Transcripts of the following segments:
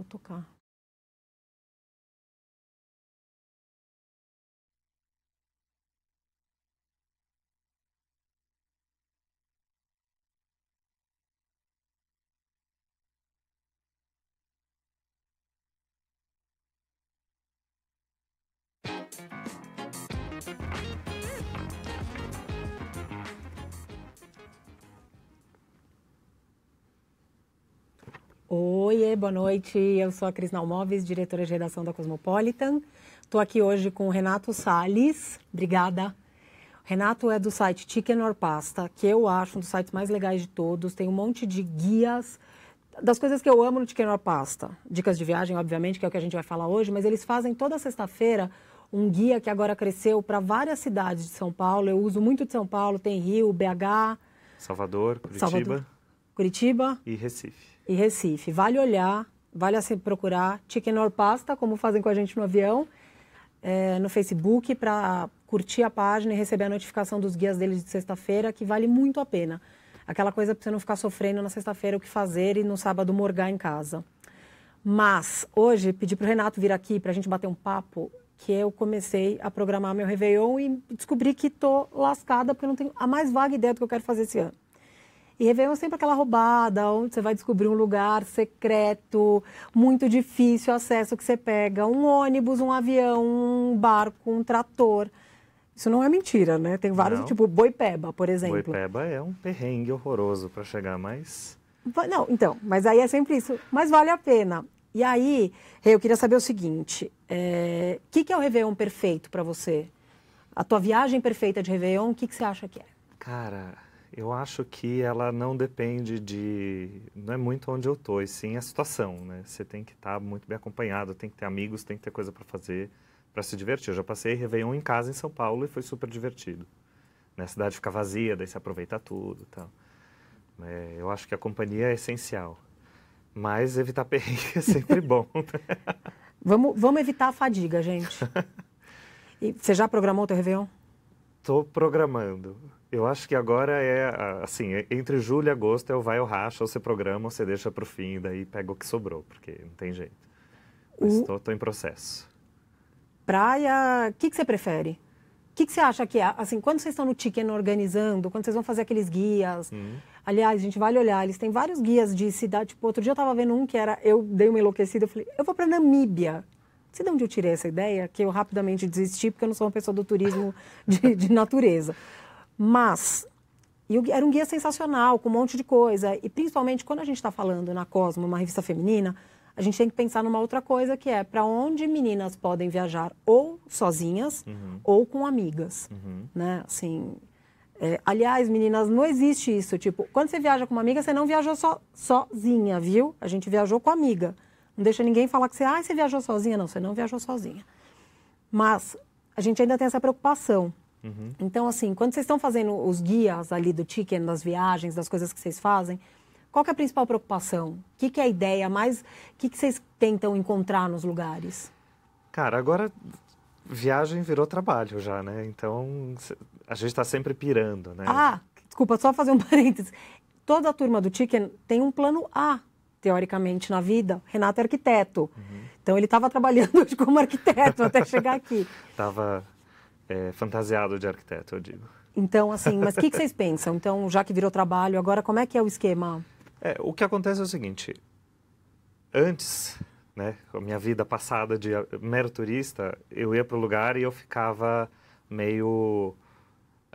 Vou tocar. Oi, boa noite. Eu sou a Cris Nalmoves, diretora de redação da Cosmopolitan. Estou aqui hoje com o Renato Salles. Obrigada. Renato é do site Chicken or Pasta, que eu acho um dos sites mais legais de todos. Tem um monte de guias das coisas que eu amo no Chicken or Pasta. Dicas de viagem, obviamente, que é o que a gente vai falar hoje, mas eles fazem toda sexta-feira um guia que agora cresceu para várias cidades de São Paulo. Eu uso muito de São Paulo, tem Rio, BH, Salvador, Curitiba. Salvador, Curitiba e Recife e Recife. Vale olhar, vale assim procurar Chicken Pasta, como fazem com a gente no avião, é, no Facebook, para curtir a página e receber a notificação dos guias deles de sexta-feira, que vale muito a pena. Aquela coisa para você não ficar sofrendo na sexta-feira o que fazer e no sábado morgar em casa. Mas hoje pedi para o Renato vir aqui para a gente bater um papo que eu comecei a programar meu Réveillon e descobri que estou lascada porque não tenho a mais vaga ideia do que eu quero fazer esse ano. E Réveillon é sempre aquela roubada, onde você vai descobrir um lugar secreto, muito difícil acesso que você pega, um ônibus, um avião, um barco, um trator. Isso não é mentira, né? Tem vários, não. tipo Boipeba, por exemplo. Boipeba é um perrengue horroroso para chegar, mas... Não, então, mas aí é sempre isso. Mas vale a pena. E aí, eu queria saber o seguinte, o é... que, que é o Réveillon perfeito para você? A tua viagem perfeita de Réveillon, o que, que você acha que é? Cara eu acho que ela não depende de. Não é muito onde eu estou, e sim a situação, né? Você tem que estar tá muito bem acompanhado, tem que ter amigos, tem que ter coisa para fazer, para se divertir. Eu já passei Réveillon em casa em São Paulo e foi super divertido. Né? A cidade fica vazia, daí se aproveita tudo e tal. É, eu acho que a companhia é essencial. Mas evitar perrengue é sempre bom. Né? vamos, vamos evitar a fadiga, gente. E você já programou o teu Réveillon? Estou programando. Eu acho que agora é, assim, entre julho e agosto é o vai ou racha, ou você programa ou você deixa para o fim, daí pega o que sobrou, porque não tem jeito. estou o... em processo. Praia, o que, que você prefere? O que, que você acha que é? Assim, quando vocês estão no Ticken organizando, quando vocês vão fazer aqueles guias, uhum. aliás, a gente vai olhar, eles têm vários guias de cidade, tipo, outro dia eu estava vendo um que era, eu dei uma enlouquecida, eu falei, eu vou para Namíbia. Você sei de onde eu tirei essa ideia, que eu rapidamente desisti, porque eu não sou uma pessoa do turismo de, de natureza. Mas era um guia sensacional, com um monte de coisa. E principalmente quando a gente está falando na Cosmo, uma revista feminina, a gente tem que pensar numa outra coisa que é para onde meninas podem viajar ou sozinhas uhum. ou com amigas, uhum. né? Assim, é, aliás, meninas, não existe isso. Tipo, quando você viaja com uma amiga, você não viajou so, sozinha, viu? A gente viajou com amiga. Não deixa ninguém falar que você, ah, você viajou sozinha. Não, você não viajou sozinha. Mas a gente ainda tem essa preocupação Uhum. Então, assim, quando vocês estão fazendo os guias ali do ticket, das viagens, das coisas que vocês fazem, qual é a principal preocupação? O que, que, é a ideia mais? O que, que vocês tentam encontrar nos lugares? Cara, agora viagem virou trabalho já, né? Então a gente está sempre pirando, né? Ah, desculpa, só fazer um parênteses. Toda a turma do Chicken tem um plano A, teoricamente, na vida. Renato é arquiteto. Uhum. Então ele estava trabalhando como arquiteto até chegar aqui. Tava é, fantasiado de arquiteto, eu digo. Então, assim, mas o que, que, vocês pensam? Então, já que virou trabalho, agora como é que é o esquema? É, o que acontece é o seguinte: antes, né, a minha vida passada de mero turista, eu ia para o lugar e eu ficava meio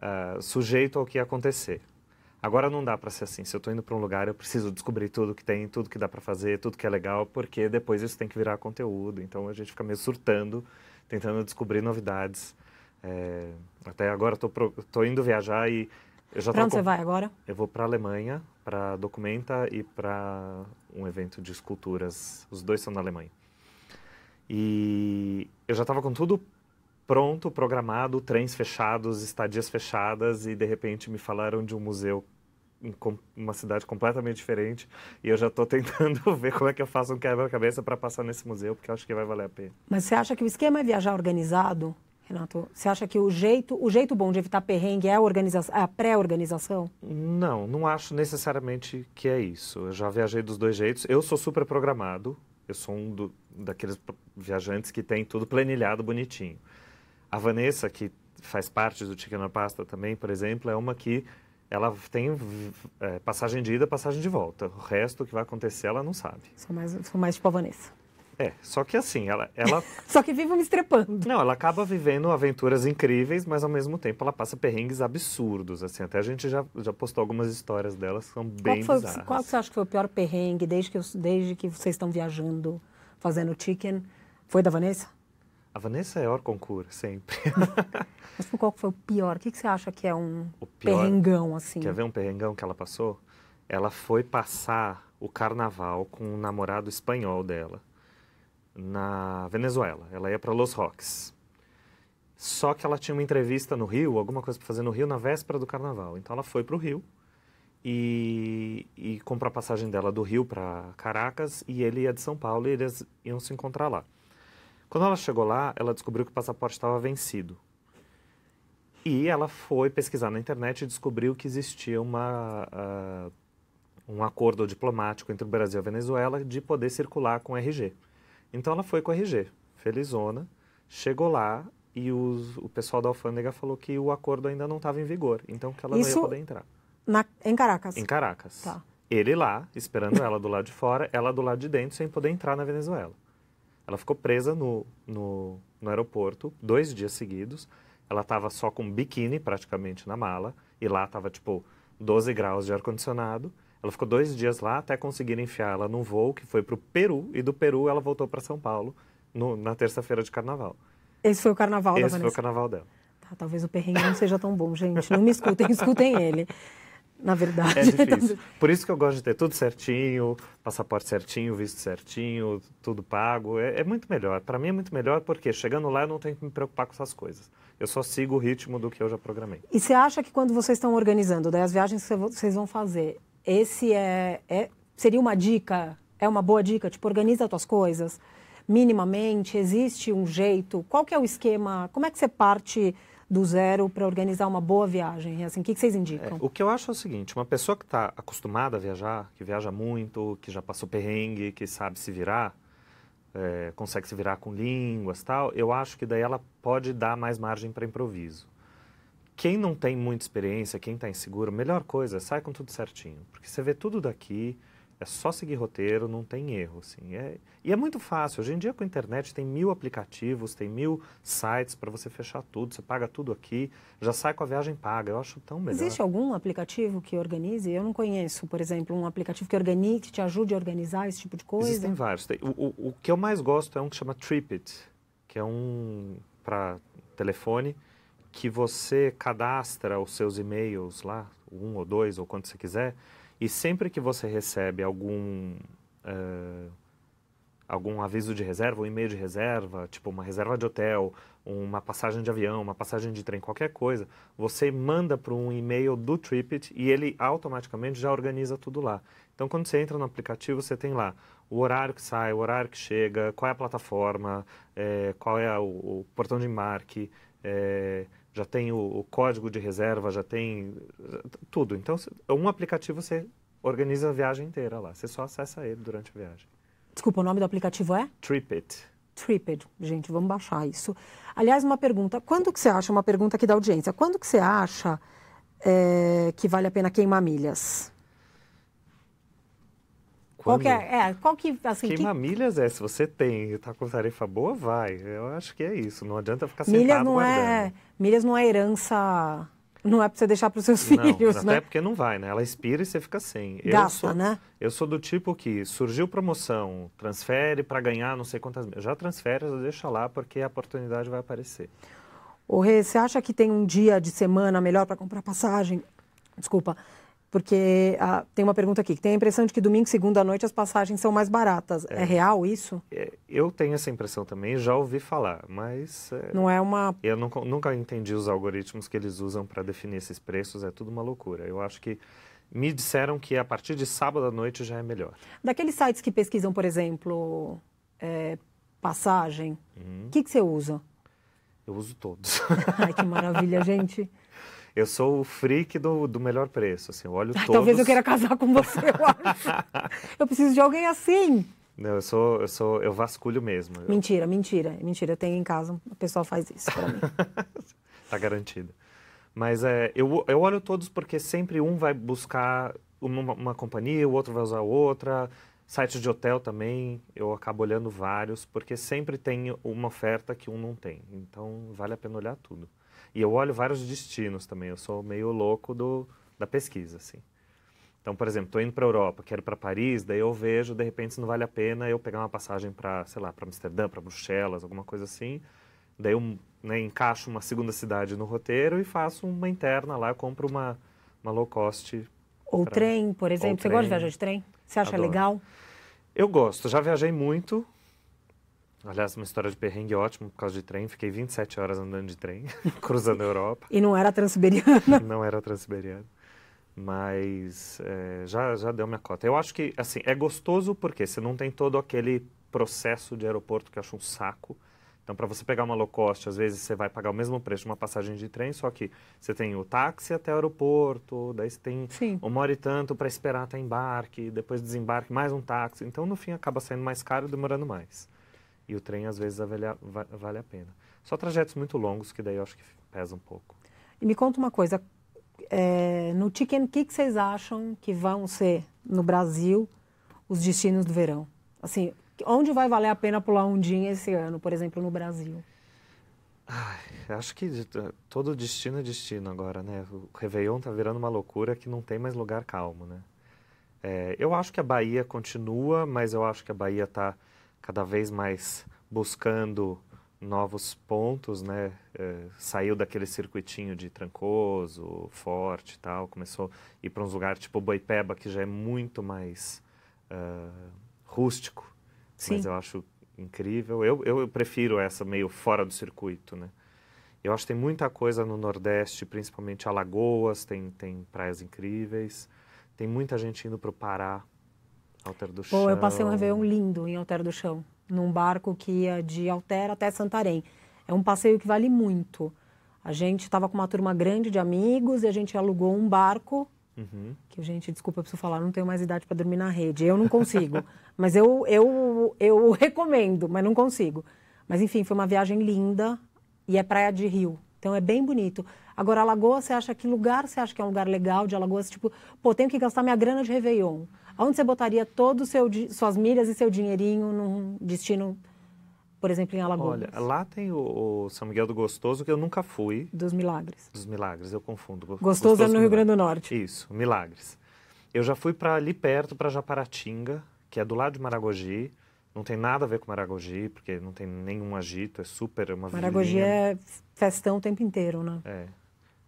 uh, sujeito ao que ia acontecer. Agora não dá para ser assim. Se eu estou indo para um lugar, eu preciso descobrir tudo que tem, tudo que dá para fazer, tudo que é legal, porque depois isso tem que virar conteúdo. Então a gente fica meio surtando, tentando descobrir novidades. É, até agora estou indo viajar e eu já pra onde com... você vai agora? Eu vou para a Alemanha, para Documenta e para um evento de esculturas. Os dois são na Alemanha. E eu já estava com tudo pronto, programado, trens fechados, estadias fechadas e de repente me falaram de um museu em uma cidade completamente diferente e eu já estou tentando ver como é que eu faço um quebra-cabeça para passar nesse museu porque eu acho que vai valer a pena. Mas você acha que o esquema é viajar organizado? Renato, você acha que o jeito, o jeito bom de evitar perrengue é a, organização, é a pré-organização? Não, não acho necessariamente que é isso. Eu já viajei dos dois jeitos. Eu sou super programado. Eu sou um do, daqueles viajantes que tem tudo planilhado bonitinho. A Vanessa, que faz parte do Chicken na Pasta também, por exemplo, é uma que ela tem é, passagem de ida, passagem de volta. O resto que vai acontecer, ela não sabe. Sou mais, sou mais tipo a Vanessa. É, só que assim, ela. ela... só que vive me estrepando. Não, ela acaba vivendo aventuras incríveis, mas ao mesmo tempo ela passa perrengues absurdos. Assim, até a gente já, já postou algumas histórias delas, são bem qual foi, Qual que você acha que foi o pior perrengue desde que, eu, desde que vocês estão viajando, fazendo chicken? Foi da Vanessa? A Vanessa é maior concurso, sempre. mas qual que foi o pior? O que, você acha que é um pior, perrengão, assim? Quer ver um perrengão que ela passou? Ela foi passar o carnaval com um namorado espanhol dela na Venezuela. Ela ia para Los Roques. Só que ela tinha uma entrevista no Rio, alguma coisa para fazer no Rio na véspera do carnaval. Então ela foi para o Rio e, e comprou a passagem dela do Rio para Caracas e ele ia de São Paulo e eles iam se encontrar lá. Quando ela chegou lá, ela descobriu que o passaporte estava vencido. E ela foi pesquisar na internet e descobriu que existia uma, uh, um acordo diplomático entre o Brasil e a Venezuela de poder circular com RG. Então ela foi com a RG, felizona, chegou lá e os, o pessoal da alfândega falou que o acordo ainda não estava em vigor, então que ela Isso não ia poder entrar. Na, em Caracas? Em Caracas. Tá. Ele lá, esperando ela do lado de fora, ela do lado de dentro, sem poder entrar na Venezuela. Ela ficou presa no, no, no aeroporto dois dias seguidos. Ela estava só com biquíni praticamente na mala, e lá estava tipo 12 graus de ar-condicionado. Ela ficou dois dias lá até conseguir enfiar ela num voo que foi para o Peru e do Peru ela voltou para São Paulo no, na terça-feira de carnaval. Esse foi o carnaval Esse da Vanessa? Esse foi o carnaval dela. Tá, talvez o perrengue não seja tão bom, gente. Não me escutem, escutem ele. Na verdade. É difícil. Por isso que eu gosto de ter tudo certinho, passaporte certinho, visto certinho, tudo pago. É, é muito melhor. Para mim é muito melhor porque chegando lá eu não tenho que me preocupar com essas coisas. Eu só sigo o ritmo do que eu já programei. E você acha que quando vocês estão organizando, daí as viagens que vocês vão fazer, esse é, é seria uma dica, é uma boa dica, tipo, organiza as tuas coisas minimamente, existe um jeito, qual que é o esquema, como é que você parte do zero para organizar uma boa viagem? Assim, o que, que vocês indicam? É, o que eu acho é o seguinte: uma pessoa que está acostumada a viajar, que viaja muito, que já passou perrengue, que sabe se virar, é, consegue se virar com línguas tal, eu acho que daí ela pode dar mais margem para improviso quem não tem muita experiência, quem está inseguro, melhor coisa, é sai com tudo certinho. Porque você vê tudo daqui, é só seguir roteiro, não tem erro. Assim. É, e é muito fácil. Hoje em dia, com a internet, tem mil aplicativos, tem mil sites para você fechar tudo. Você paga tudo aqui, já sai com a viagem paga. Eu acho tão melhor. Existe algum aplicativo que organize? Eu não conheço, por exemplo, um aplicativo que organize, que te ajude a organizar esse tipo de coisa. Existem vários. O, o, o que eu mais gosto é um que chama Tripit, que é um para telefone que você cadastra os seus e-mails lá, um ou dois, ou quanto você quiser, e sempre que você recebe algum, uh, algum aviso de reserva, um e-mail de reserva, tipo uma reserva de hotel, uma passagem de avião, uma passagem de trem, qualquer coisa, você manda para um e-mail do Tripit e ele automaticamente já organiza tudo lá. Então, quando você entra no aplicativo, você tem lá o horário que sai, o horário que chega, qual é a plataforma, é, qual é o, o portão de embarque, é, já tem o, o código de reserva, já tem tudo. Então, um aplicativo você organiza a viagem inteira lá. Você só acessa ele durante a viagem. Desculpa, o nome do aplicativo é? TripIt. TripIt. Gente, vamos baixar isso. Aliás, uma pergunta. Quando que você acha, uma pergunta aqui da audiência, quando que você acha é, que vale a pena queimar milhas? Qual que é, é, qual que, assim... Queima que... milhas é, se você tem e está com tarifa boa, vai. Eu acho que é isso, não adianta ficar milhas sentado não É, milhas não é herança, não é para você deixar para os seus não, filhos, até né? porque não vai, né? Ela expira e você fica sem. Gasta, eu sou, né? Eu sou do tipo que surgiu promoção, transfere para ganhar não sei quantas... Já transfere, já deixa lá, porque a oportunidade vai aparecer. Ô, Rê, você acha que tem um dia de semana melhor para comprar passagem? Desculpa porque ah, tem uma pergunta aqui, que tem a impressão de que domingo e segunda à noite as passagens são mais baratas. É, é real isso? É, eu tenho essa impressão também, já ouvi falar, mas... É, não é uma... Eu nunca, nunca entendi os algoritmos que eles usam para definir esses preços, é tudo uma loucura. Eu acho que me disseram que a partir de sábado à noite já é melhor. Daqueles sites que pesquisam, por exemplo, é, passagem, o uhum. que, que você usa? Eu uso todos. Ai, que maravilha, gente. Eu sou o freak do, do melhor preço, assim, eu olho todos... Talvez eu queira casar com você, eu acho. eu preciso de alguém assim. Não, eu sou, eu sou, eu vasculho mesmo. Mentira, eu... mentira, mentira. Eu tenho em casa, o pessoal faz isso pra mim. tá garantido. Mas é, eu, eu olho todos porque sempre um vai buscar uma, uma companhia, o outro vai usar outra. Site de hotel também, eu acabo olhando vários, porque sempre tem uma oferta que um não tem. Então, vale a pena olhar tudo. E eu olho vários destinos também, eu sou meio louco do, da pesquisa, assim. Então, por exemplo, estou indo para a Europa, quero para Paris, daí eu vejo, de repente, se não vale a pena eu pegar uma passagem para, sei lá, para Amsterdã, para Bruxelas, alguma coisa assim. Daí eu né, encaixo uma segunda cidade no roteiro e faço uma interna lá, eu compro uma, uma low cost. Ou pra... trem, por exemplo. Ou Você trem. gosta de viajar de trem? Você acha Adoro. legal? Eu gosto, já viajei muito, Aliás, uma história de perrengue ótimo por causa de trem. Fiquei 27 horas andando de trem, cruzando a Europa. E não era transiberiana. Não era transiberiana. Mas é, já, já deu minha cota. Eu acho que, assim, é gostoso porque você não tem todo aquele processo de aeroporto que eu acho um saco. Então, para você pegar uma low cost, às vezes você vai pagar o mesmo preço de uma passagem de trem, só que você tem o táxi até o aeroporto, daí você tem Sim. uma hora e tanto para esperar até embarque, depois desembarque, mais um táxi. Então, no fim, acaba saindo mais caro e demorando mais. E o trem, às vezes, vale a, vale a pena. Só trajetos muito longos, que daí eu acho que pesa um pouco. E me conta uma coisa. É, no Chicken, o que, que vocês acham que vão ser, no Brasil, os destinos do verão? Assim, onde vai valer a pena pular um dia esse ano, por exemplo, no Brasil? Ai, acho que todo destino é destino agora, né? O Réveillon tá virando uma loucura que não tem mais lugar calmo, né? É, eu acho que a Bahia continua, mas eu acho que a Bahia tá cada vez mais buscando novos pontos, né? É, saiu daquele circuitinho de Trancoso, Forte e tal, começou a ir para uns lugares tipo Boipeba, que já é muito mais uh, rústico, Sim. mas eu acho incrível. Eu, eu, prefiro essa meio fora do circuito, né? Eu acho que tem muita coisa no Nordeste, principalmente Alagoas, tem, tem praias incríveis, tem muita gente indo para o Pará, Alter do Chão. Pô, eu passei um Réveillon lindo em Alter do Chão, num barco que ia de Alter até Santarém. É um passeio que vale muito. A gente estava com uma turma grande de amigos e a gente alugou um barco. Uhum. Que, gente, desculpa, eu preciso falar, não tenho mais idade para dormir na rede. Eu não consigo. mas eu, eu, eu recomendo, mas não consigo. Mas, enfim, foi uma viagem linda e é praia de rio. Então é bem bonito. Agora, Alagoas, você acha que lugar você acha que é um lugar legal de Alagoas? Tipo, pô, tenho que gastar minha grana de Réveillon. Onde você botaria todas suas milhas e seu dinheirinho num destino, por exemplo, em Alagoas? Olha, lá tem o, o, São Miguel do Gostoso, que eu nunca fui. Dos Milagres. Dos Milagres, eu confundo. Gostoso, Gostoso é no Rio Grande do Norte. Isso, Milagres. Eu já fui para ali perto, para Japaratinga, que é do lado de Maragogi. Não tem nada a ver com Maragogi, porque não tem nenhum agito, é super uma Maragogi vilinha. é festão o tempo inteiro, né? É.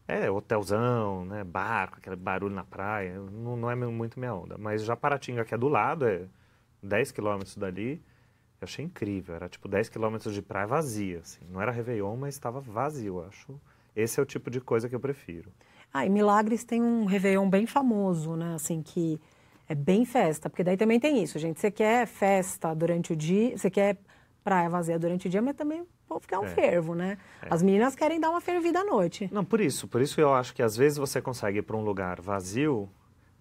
É, hotelzão, né? Barco, aquele barulho na praia. Não, não é muito minha onda. Mas já Paratinga, que é do lado, é 10 quilômetros dali. Eu achei incrível. Era tipo 10 quilômetros de praia vazia, assim. Não era Réveillon, mas estava vazio, acho. Esse é o tipo de coisa que eu prefiro. Ah, e Milagres tem um Réveillon bem famoso, né? Assim, que é bem festa. Porque daí também tem isso, gente. Você quer festa durante o dia, você quer praia vazia durante o dia, mas também vou ficar um é. fervo, né? É. As meninas querem dar uma fervida à noite. Não, por isso. Por isso eu acho que às vezes você consegue ir para um lugar vazio,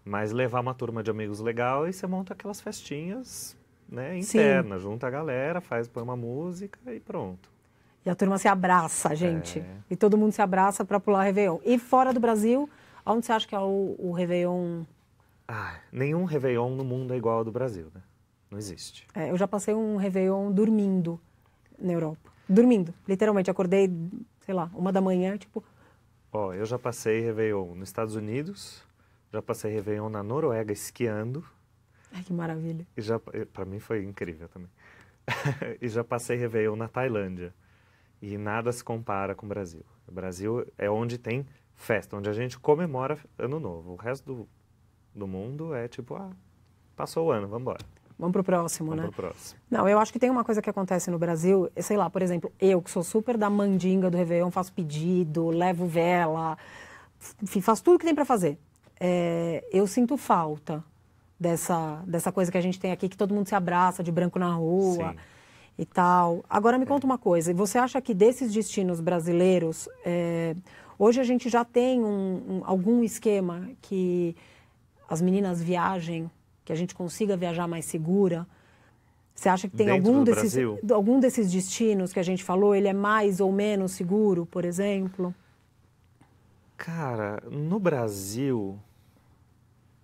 mas levar uma turma de amigos legal e você monta aquelas festinhas né, internas. Junta a galera, faz, põe uma música e pronto. E a turma se abraça, é. gente. É. E todo mundo se abraça para pular o Réveillon. E fora do Brasil, onde você acha que é o, o Réveillon? Ah, nenhum Réveillon no mundo é igual ao do Brasil, né? Não existe. É, eu já passei um Réveillon dormindo na Europa. Dormindo, literalmente. Acordei, sei lá, uma da manhã, tipo. Ó, eu já passei Réveillon nos Estados Unidos, já passei Réveillon na Noruega esquiando. Ai, que maravilha. E já, pra mim foi incrível também. e já passei Réveillon na Tailândia. E nada se compara com o Brasil. O Brasil é onde tem festa, onde a gente comemora Ano Novo. O resto do, do mundo é tipo, ah, passou o ano, vamos embora. Vamos para o próximo, Vamos né? o próximo. Não, eu acho que tem uma coisa que acontece no Brasil, sei lá, por exemplo, eu que sou super da mandinga do Réveillon, faço pedido, levo vela, enfim, faço tudo que tem para fazer. É, eu sinto falta dessa, dessa coisa que a gente tem aqui, que todo mundo se abraça de branco na rua Sim. e tal. Agora me é. conta uma coisa, você acha que desses destinos brasileiros, é, hoje a gente já tem um, um, algum esquema que as meninas viajem que a gente consiga viajar mais segura? Você acha que tem algum desses, algum desses destinos que a gente falou, ele é mais ou menos seguro, por exemplo? Cara, no Brasil,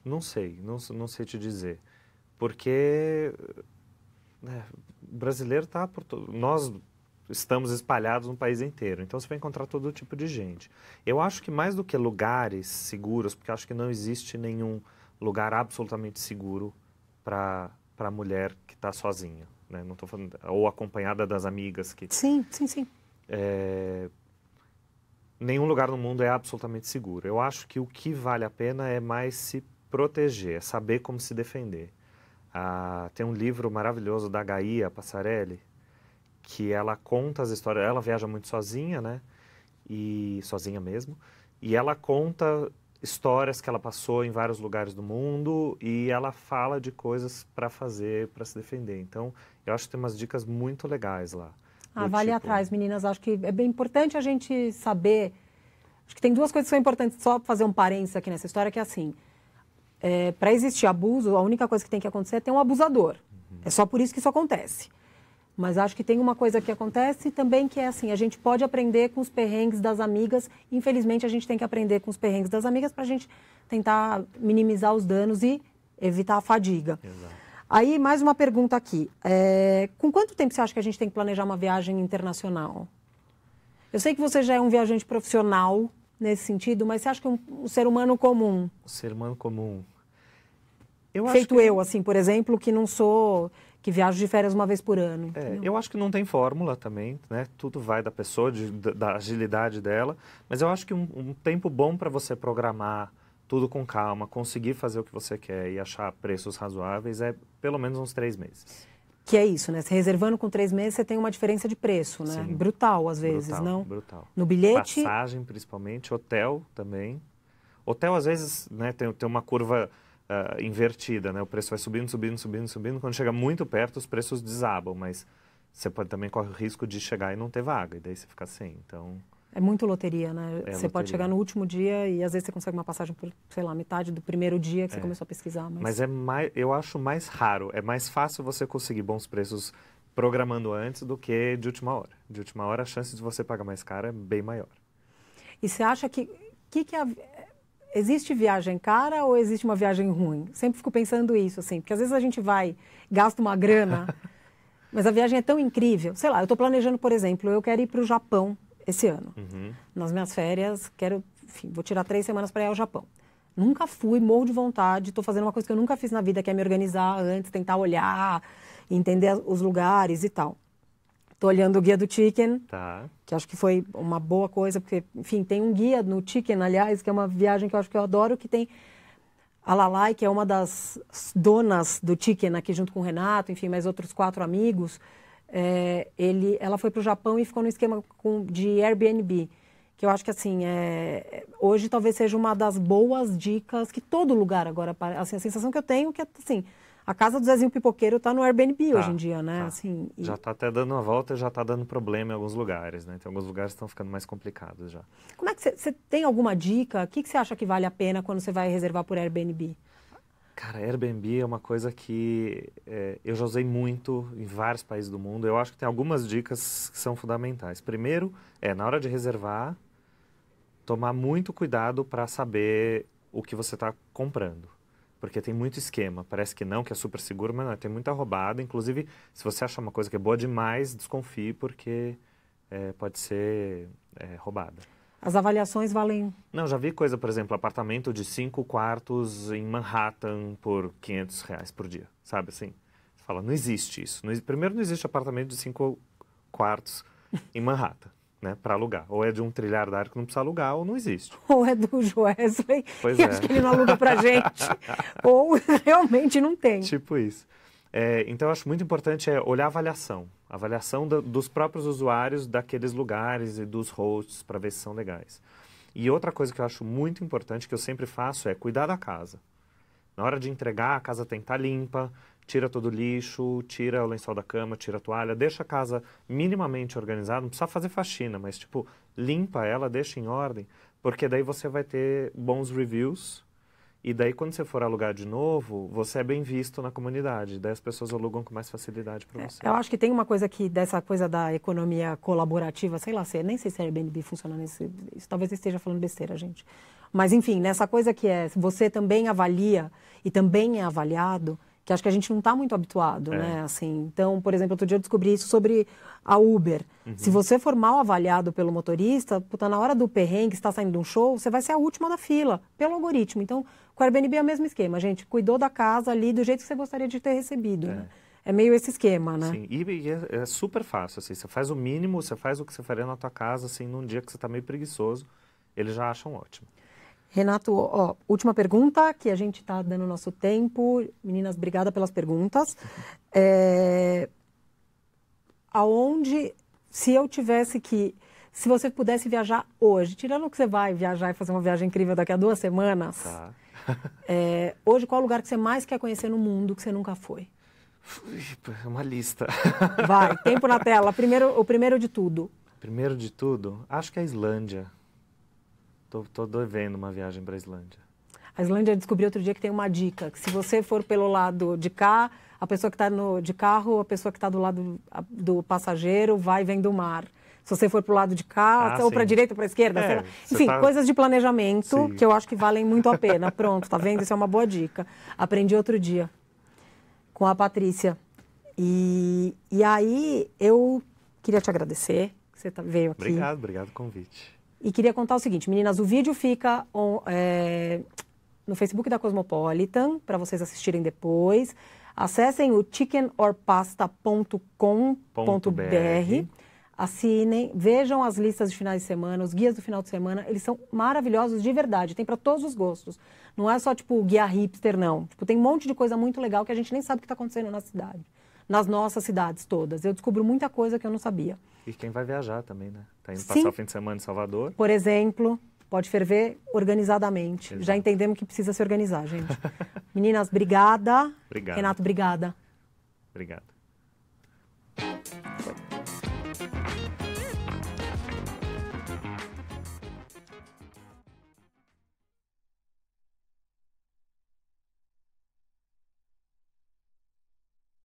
não sei, não, não sei te dizer. Porque né, brasileiro tá por Nós estamos espalhados no país inteiro, então você vai encontrar todo tipo de gente. Eu acho que mais do que lugares seguros, porque acho que não existe nenhum lugar absolutamente seguro para a mulher que está sozinha. Né? Não tô falando, ou acompanhada das amigas que. Sim, sim, sim. É, nenhum lugar no mundo é absolutamente seguro. Eu acho que o que vale a pena é mais se proteger, é saber como se defender. Ah, tem um livro maravilhoso da Gaia Passarelli, que ela conta as histórias. Ela viaja muito sozinha, né? E sozinha mesmo. E ela conta histórias que ela passou em vários lugares do mundo e ela fala de coisas para fazer, para se defender. Então, eu acho que tem umas dicas muito legais lá. Ah, vale tipo... atrás, meninas. Acho que é bem importante a gente saber. Acho que tem duas coisas que são importantes. Só fazer um parênteses aqui nessa história, que é assim. É, para existir abuso, a única coisa que tem que acontecer é ter um abusador. Uhum. É só por isso que isso acontece. Mas acho que tem uma coisa que acontece também que é assim, a gente pode aprender com os perrengues das amigas. Infelizmente, a gente tem que aprender com os perrengues das amigas para a gente tentar minimizar os danos e evitar a fadiga. Exato. Aí, mais uma pergunta aqui. É, com quanto tempo você acha que a gente tem que planejar uma viagem internacional? Eu sei que você já é um viajante profissional nesse sentido, mas você acha que um, um ser humano comum... Um ser humano comum... Eu Feito que... eu, assim, por exemplo, que não sou que viajo de férias uma vez por ano. É, eu acho que não tem fórmula também, né? Tudo vai da pessoa, de, da agilidade dela, mas eu acho que um, um tempo bom para você programar tudo com calma, conseguir fazer o que você quer e achar preços razoáveis é pelo menos uns três meses. Que é isso, né? Se reservando com três meses, você tem uma diferença de preço, né? Sim, brutal, às vezes, brutal, não? Brutal. No bilhete. Passagem, principalmente, hotel também. Hotel, às vezes, né, tem, tem uma curva uh, invertida, né? O preço vai subindo, subindo, subindo, subindo. Quando chega muito perto, os preços desabam, mas você pode, também corre o risco de chegar e não ter vaga, e daí você fica sem. Então. É muito loteria, né? É você loteria. pode chegar no último dia e às vezes você consegue uma passagem por, sei lá, metade do primeiro dia que você é. começou a pesquisar. Mas... mas, é mais, eu acho mais raro, é mais fácil você conseguir bons preços programando antes do que de última hora. De última hora a chance de você pagar mais caro é bem maior. E você acha que que, que existe viagem cara ou existe uma viagem ruim? Sempre fico pensando isso, assim, porque às vezes a gente vai, gasta uma grana, mas a viagem é tão incrível. Sei lá, eu estou planejando, por exemplo, eu quero ir para o Japão esse ano. Uhum. Nas minhas férias, quero, enfim, vou tirar três semanas para ir ao Japão. Nunca fui, morro de vontade, estou fazendo uma coisa que eu nunca fiz na vida, que é me organizar antes, tentar olhar, entender os lugares e tal. Estou olhando o guia do Chicken, tá. que acho que foi uma boa coisa, porque, enfim, tem um guia no Chicken, aliás, que é uma viagem que eu acho que eu adoro, que tem a Lalai, que é uma das donas do Chicken aqui junto com o Renato, enfim, mais outros quatro amigos. É, ele, ela foi para o Japão e ficou no esquema com, de Airbnb, que eu acho que, assim, é, hoje talvez seja uma das boas dicas que todo lugar agora... Assim, a sensação que eu tenho é que, assim a casa do Zezinho Pipoqueiro está no Airbnb tá, hoje em dia, né? Tá. Assim, e... Já está até dando uma volta, e já está dando problema em alguns lugares, né? Então alguns lugares estão ficando mais complicados já. Como é que você tem alguma dica? O que você acha que vale a pena quando você vai reservar por Airbnb? Cara, Airbnb é uma coisa que é, eu já usei muito em vários países do mundo. Eu acho que tem algumas dicas que são fundamentais. Primeiro, é na hora de reservar, tomar muito cuidado para saber o que você está comprando porque tem muito esquema. Parece que não, que é super seguro, mas não, tem muita roubada. Inclusive, se você achar uma coisa que é boa demais, desconfie, porque é, pode ser é, roubada. As avaliações valem? Não, já vi coisa, por exemplo, apartamento de cinco quartos em Manhattan por 500 reais por dia, sabe assim? Você fala, não existe isso. Não, primeiro, não existe apartamento de cinco quartos em Manhattan né, para alugar. Ou é de um trilhardário que não precisa alugar, ou não existe. Ou é do Wesley, pois e é. acho que ele não aluga para gente. ou realmente não tem. Tipo isso. É, então, eu acho muito importante é olhar a avaliação. A avaliação do, dos próprios usuários daqueles lugares e dos hosts para ver se são legais. E outra coisa que eu acho muito importante, que eu sempre faço, é cuidar da casa. Na hora de entregar, a casa tem que estar tá limpa, tira todo o lixo, tira o lençol da cama, tira a toalha, deixa a casa minimamente organizada, não precisa fazer faxina, mas tipo, limpa ela, deixa em ordem, porque daí você vai ter bons reviews e daí quando você for alugar de novo, você é bem visto na comunidade, daí as pessoas alugam com mais facilidade para é, você. É, eu acho que tem uma coisa que dessa coisa da economia colaborativa, sei lá, nem sei se a Airbnb funciona nesse, isso talvez eu esteja falando besteira, gente. Mas enfim, nessa coisa que é, você também avalia e também é avaliado, que acho que a gente não está muito habituado, é. né? Assim, então, por exemplo, outro dia eu descobri isso sobre a Uber. Uhum. Se você for mal avaliado pelo motorista, puta, na hora do perrengue, está saindo de um show, você vai ser a última da fila, pelo algoritmo. Então, com o Airbnb é o mesmo esquema, gente. Cuidou da casa ali do jeito que você gostaria de ter recebido, é. né? É meio esse esquema, né? Sim, e, é, é, super fácil, assim, você faz o mínimo, você faz o que você faria na tua casa, assim, num dia que você está meio preguiçoso, eles já acham ótimo. Renato, ó, última pergunta, que a gente está dando nosso tempo. Meninas, obrigada pelas perguntas. É... Aonde, se eu tivesse que. Se você pudesse viajar hoje, tirando que você vai viajar e fazer uma viagem incrível daqui a duas semanas, tá. é, hoje qual o lugar que você mais quer conhecer no mundo que você nunca foi? É uma lista. Vai, tempo na tela. Primeiro, o primeiro de tudo. Primeiro de tudo, acho que é a Islândia. Tô, tô devendo uma viagem para a Islândia. A Islândia descobriu outro dia que tem uma dica, que se você for pelo lado de cá, a pessoa que está de carro, a pessoa que está do lado do passageiro vai vendo o mar. Se você for para o lado de cá, ah, ou para a direita ou para a esquerda. É, enfim, tá... coisas de planejamento sim. que eu acho que valem muito a pena. Pronto, tá vendo? Isso é uma boa dica. Aprendi outro dia com a Patrícia. E, e aí eu queria te agradecer. Que você tá, veio aqui. Obrigado, obrigado pelo convite. E queria contar o seguinte, meninas, o vídeo fica on, é, no Facebook da Cosmopolitan, para vocês assistirem depois. Acessem o chickenorpasta.com.br, assinem, vejam as listas de finais de semana, os guias do final de semana, eles são maravilhosos de verdade, tem para todos os gostos. Não é só tipo guia hipster não, tipo, tem um monte de coisa muito legal que a gente nem sabe o que está acontecendo na cidade nas nossas cidades todas. Eu descubro muita coisa que eu não sabia. E quem vai viajar também, né? Tá indo passar Sim. o fim de semana em Salvador. Por exemplo, pode ferver organizadamente. Exato. Já entendemos que precisa se organizar, gente. Meninas, obrigada. Obrigado. Renato, obrigada. Obrigado.